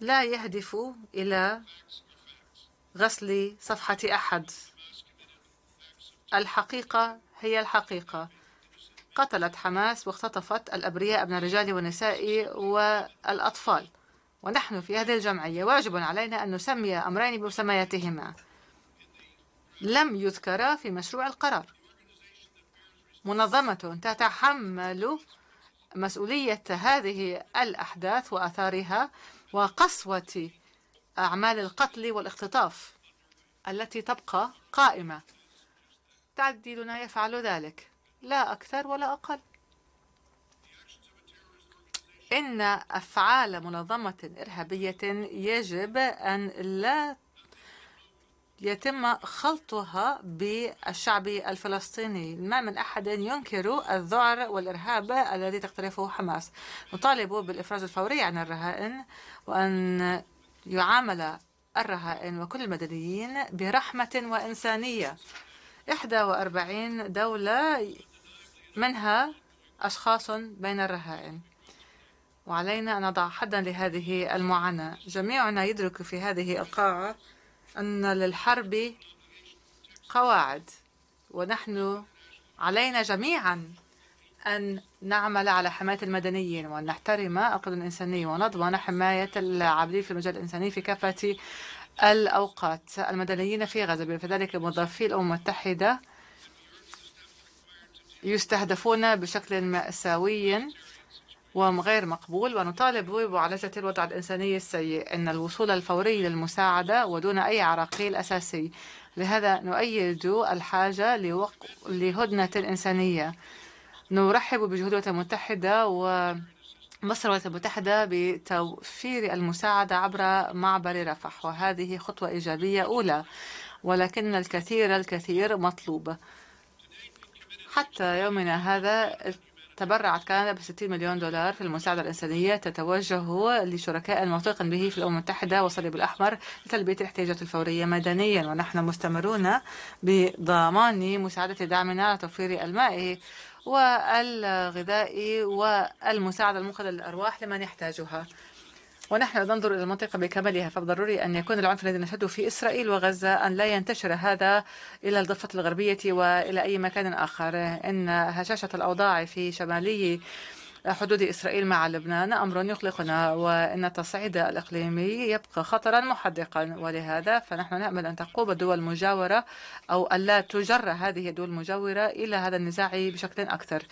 لا يهدف إلى غسل صفحة أحد الحقيقة هي الحقيقة قتلت حماس واختطفت الأبرياء من الرجال والنساء والأطفال ونحن في هذه الجمعية واجب علينا أن نسمي أمرين بمسمياتهما لم يذكرا في مشروع القرار منظمة تتحمل مسؤولية هذه الأحداث وآثارها وقسوة أعمال القتل والاختطاف التي تبقى قائمة تعديلنا يفعل ذلك لا أكثر ولا أقل إن أفعال منظمة إرهابية يجب أن لا يتم خلطها بالشعب الفلسطيني ما من أحد ينكر الذعر والإرهاب الذي تقترفه حماس نطالب بالإفراج الفوري عن الرهائن وأن يعامل الرهائن وكل المدنيين برحمة وإنسانية 41 دولة منها أشخاص بين الرهائن وعلينا أن نضع حدا لهذه المعاناة جميعنا يدرك في هذه القاعة أن للحرب قواعد ونحن علينا جميعا أن نعمل على حماية المدنيين وأن نحترم القانون الإنساني ونضمن حماية العاملين في المجال الإنساني في كافة الأوقات المدنيين في غزة بما في ذلك موظفي الأمم المتحدة يستهدفون بشكل مأساوي وغير مقبول ونطالب بمعالجة الوضع الإنساني السيء إن الوصول الفوري للمساعدة ودون أي عراقيل أساسي لهذا نؤيد الحاجة لهدنة إنسانية نرحب بجهود الولايات المتحدة ومصر الولايات المتحدة بتوفير المساعدة عبر معبر رفح وهذه خطوة إيجابية أولى ولكن الكثير الكثير مطلوب حتى يومنا هذا تبرعت كندا ب 60 مليون دولار في المساعدة الإنسانية تتوجه لشركاء موثوق به في الأمم المتحدة والصليب الأحمر لتلبية الاحتياجات الفورية مدنيا ونحن مستمرون بضمان مساعدة دعمنا لتوفير الماء والغذاء والمساعدة المنقذه للأرواح لمن يحتاجها ونحن ننظر إلى المنطقة بكاملها فضروري أن يكون العنف الذي نشهده في إسرائيل وغزة أن لا ينتشر هذا إلى الضفة الغربية وإلى أي مكان آخر إن هشاشة الأوضاع في شمالي حدود إسرائيل مع لبنان أمر يقلقنا وأن التصعيد الإقليمي يبقى خطرا محدقا ولهذا فنحن نأمل أن تقوم الدول المجاورة أو ألا تجر هذه الدول المجاورة إلى هذا النزاع بشكل أكثر